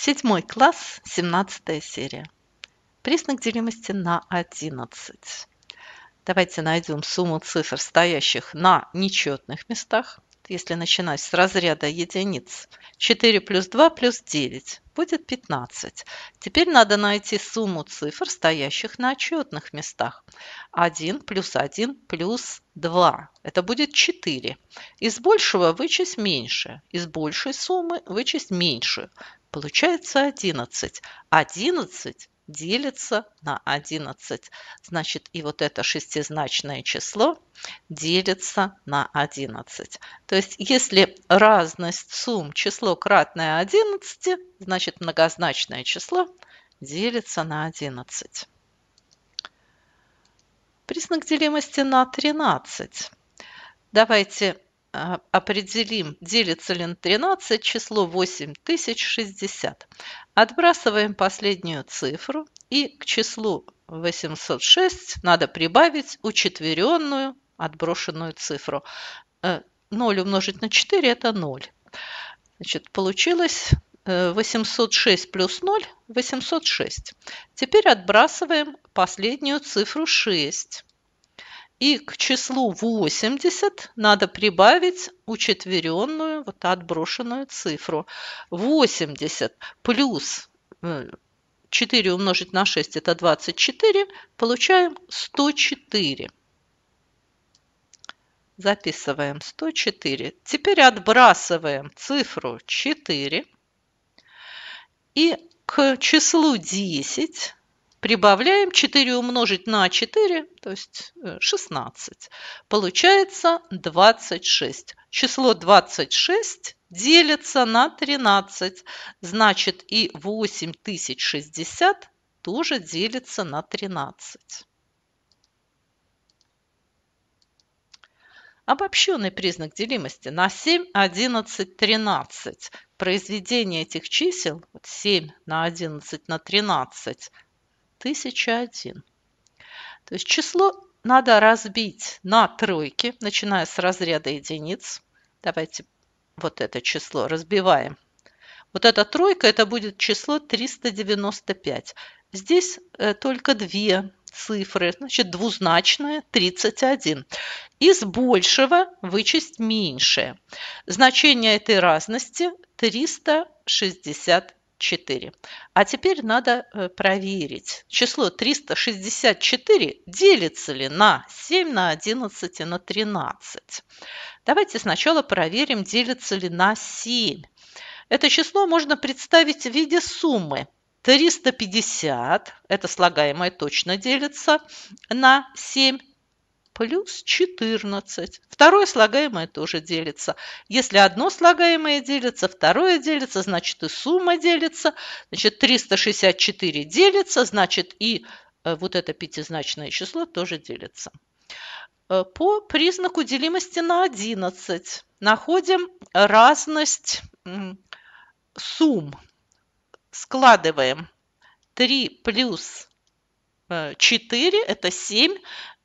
Седьмой класс, 17 серия. Признак делимости на 11. Давайте найдем сумму цифр, стоящих на нечетных местах. Если начинать с разряда единиц, 4 плюс 2 плюс 9 будет 15. Теперь надо найти сумму цифр, стоящих на отчетных местах. 1 плюс 1 плюс 2. Это будет 4. Из большего вычесть меньшее. Из большей суммы вычесть меньшую. Получается 11. 11 делится на 11. Значит, и вот это шестизначное число делится на 11. То есть, если разность сумм число кратное 11, значит, многозначное число делится на 11. Признак делимости на 13. Давайте а, определим, делится ли на 13 число 8060. Отбрасываем последнюю цифру и к числу 806 надо прибавить учетверенную отброшенную цифру. 0 э, умножить на 4 – это 0. Значит, получилось 806 э, плюс 0 – 806. Теперь отбрасываем последнюю цифру 6. И к числу 80 надо прибавить учетверенную, вот отброшенную цифру. 80 плюс 4 э, умножить на 6 – это 24, получаем 104. Записываем 104. Теперь отбрасываем цифру 4. И к числу 10 Прибавляем 4 умножить на 4, то есть 16. Э, Получается 26. Число 26 делится на 13. Значит и 8060 тоже делится на 13. Обобщенный признак делимости на 7, 11, 13. Произведение этих чисел, 7 на 11 на 13 – 1001. То есть число надо разбить на тройки, начиная с разряда единиц. Давайте вот это число разбиваем. Вот эта тройка, это будет число 395. Здесь э, только две цифры, значит двузначное 31. Из большего вычесть меньшее. Значение этой разности 365. 4. А теперь надо э, проверить. Число 364 делится ли на 7, на 11 и на 13. Давайте сначала проверим, делится ли на 7. Это число можно представить в виде суммы. 350, это слагаемое точно делится на 7 плюс 14. Второе слагаемое тоже делится. Если одно слагаемое делится, второе делится, значит и сумма делится. Значит, 364 делится, значит и э, вот это пятизначное число тоже делится. Э, по признаку делимости на 11 находим разность сумм. Складываем 3 плюс 4 э, – это 7.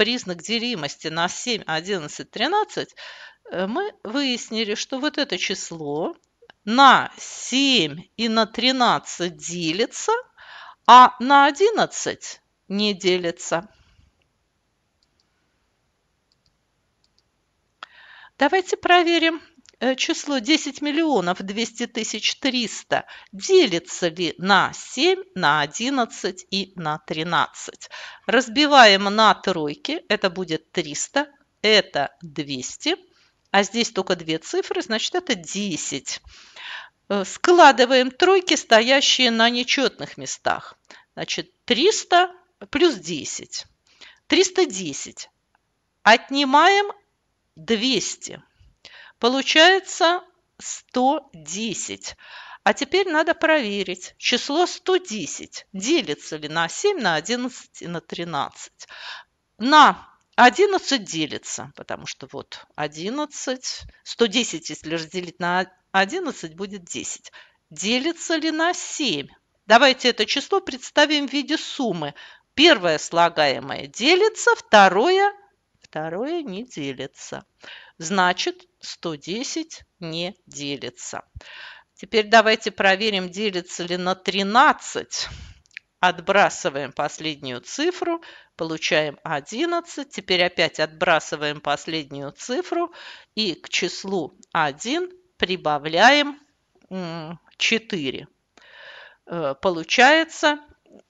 признак делимости на 7, 11, 13, мы выяснили, что вот это число на 7 и на 13 делится, а на 11 не делится. Давайте проверим Э, число 10 миллионов 200 тысяч 300 делится ли на 7, на 11 и на 13? Разбиваем на тройки, это будет 300, это 200, а здесь только две цифры, значит это 10. Э, складываем тройки, стоящие на нечетных местах. Значит, 300 плюс 10. 310. Отнимаем 200. Получается 110. А теперь надо проверить, число 110 делится ли на 7, на 11 и на 13. На 11 делится, потому что вот 11, 110, если разделить на 11, будет 10. Делится ли на 7? Давайте это число представим в виде суммы. Первое слагаемое делится, второе второе не делится. Значит, 110 не делится. Теперь давайте проверим, делится ли на 13. Отбрасываем последнюю цифру, получаем 11. Теперь опять отбрасываем последнюю цифру и к числу 1 прибавляем 4. Э, получается,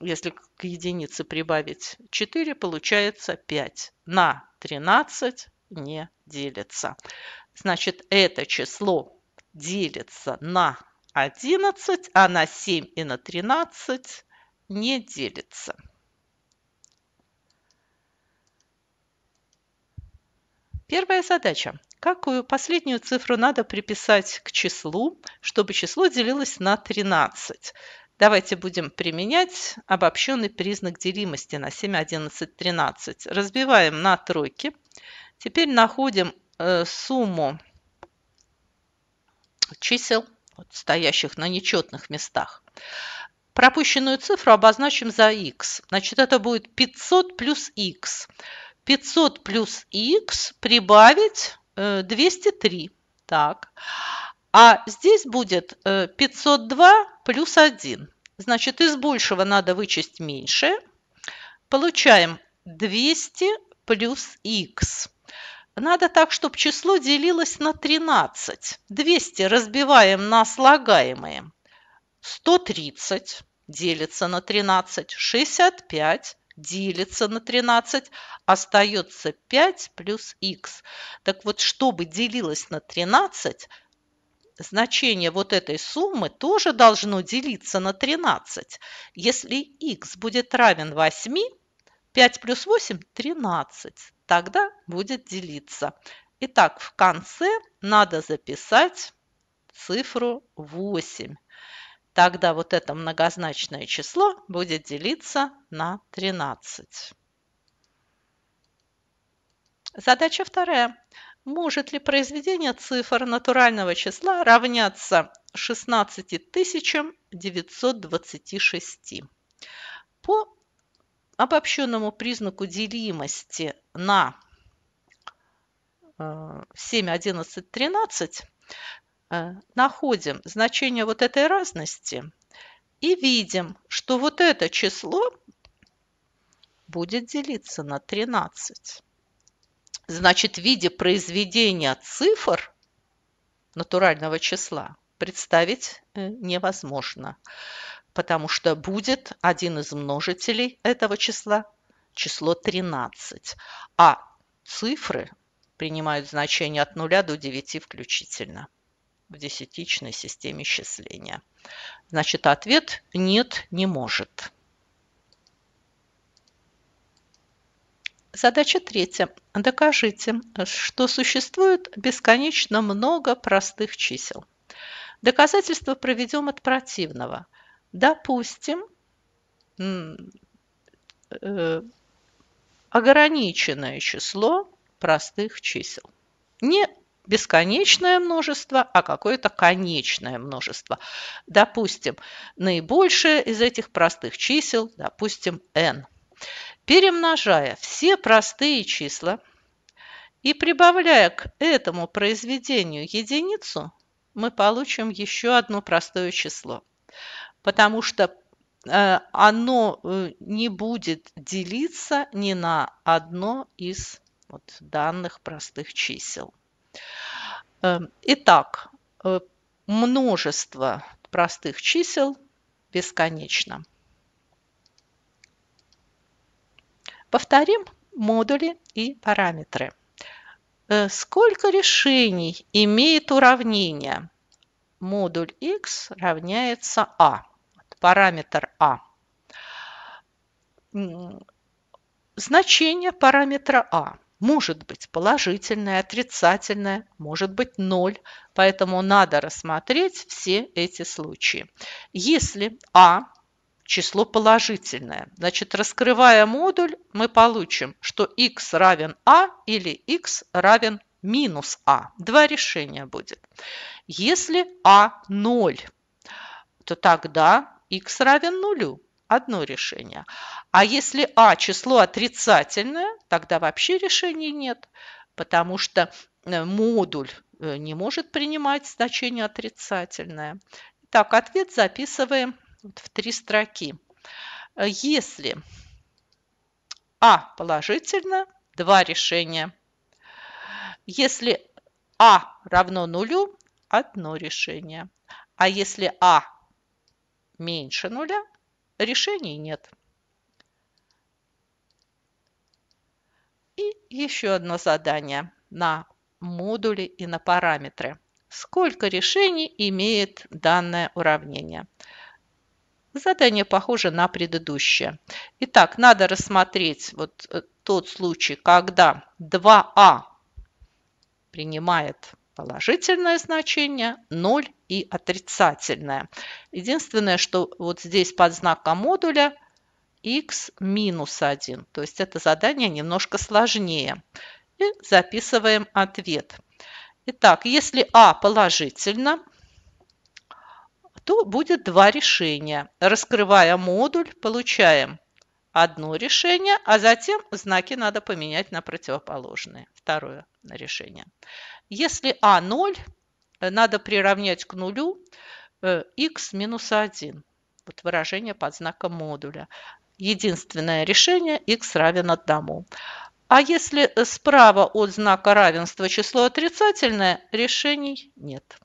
если к единице прибавить 4, получается 5 на 13 не делится. Значит, это число делится на 11, а на 7 и на 13 не делится. Первая задача. Какую последнюю цифру надо приписать к числу, чтобы число делилось на 13? Давайте будем применять обобщенный признак делимости на 7, 11, 13. Разбиваем на тройки. Теперь находим э, сумму чисел, стоящих на нечетных местах. Пропущенную цифру обозначим за x. Значит, это будет 500 плюс x. 500 плюс x прибавить 203. Э, так. А здесь будет 502 э, плюс 1. Значит, из большего надо вычесть меньшее. Получаем 200 плюс х. Надо так, чтобы число делилось на 13. 200 разбиваем на слагаемые. 130 делится на 13. 65 делится на 13. Остается 5 плюс х. Так вот, чтобы делилось на 13 – значение вот этой суммы тоже должно делиться на 13. Если x будет равен 8, 5 плюс 8 – 13. Тогда будет делиться. Итак, в конце надо записать цифру 8. Тогда вот это многозначное число будет делиться на 13. Задача вторая может ли произведение цифр натурального числа равняться 16926. По обобщенному признаку делимости на 7, 11, 13 находим значение вот этой разности и видим, что вот это число будет делиться на 13. Значит, в виде произведения цифр натурального числа представить э, невозможно, потому что будет один из множителей этого числа, число 13, а цифры принимают значение от 0 до 9 включительно в десятичной системе счисления. Значит, ответ «нет, не может». Задача третья. Докажите, что существует бесконечно много простых чисел. Доказательство проведем от противного. Допустим, э, ограниченное число простых чисел. Не бесконечное множество, а какое-то конечное множество. Допустим, наибольшее из этих простых чисел, допустим, n – Перемножая все простые числа и прибавляя к этому произведению единицу, мы получим еще одно простое число, потому что э, оно э, не будет делиться ни на одно из вот данных простых чисел. Э, итак, множество простых чисел бесконечно. Повторим модули и параметры. Э, сколько решений имеет уравнение? Модуль x равняется а? Параметр а. Значение параметра а может быть положительное, отрицательное, может быть ноль, Поэтому надо рассмотреть все эти случаи. Если а число положительное. Значит, раскрывая модуль, мы получим, что x равен а или x равен минус а. Два решения будет. Если а 0, то тогда x равен нулю. Одно решение. А если а число отрицательное, тогда вообще решений нет, потому что э, модуль э, не может принимать значение отрицательное. Так, ответ записываем вот в три строки. Если А положительно, два решения. Если А равно нулю, одно решение. А если А меньше нуля, решений нет. И еще одно задание на модули и на параметры. Сколько решений имеет данное уравнение? Задание похоже на предыдущее. Итак, надо рассмотреть вот э, тот случай, когда 2а а принимает положительное значение, 0 и отрицательное. Единственное, что вот здесь под знаком модуля x минус 1. То есть это задание немножко сложнее. И записываем ответ. Итак, если а положительно – то будет два решения. Раскрывая модуль, получаем одно решение, а затем знаки надо поменять на противоположные. Второе решение. Если А 0, э, надо приравнять к нулю э, х минус 1. Вот выражение под знаком модуля. Единственное решение х равен одному. А если справа от знака равенства число отрицательное, решений нет.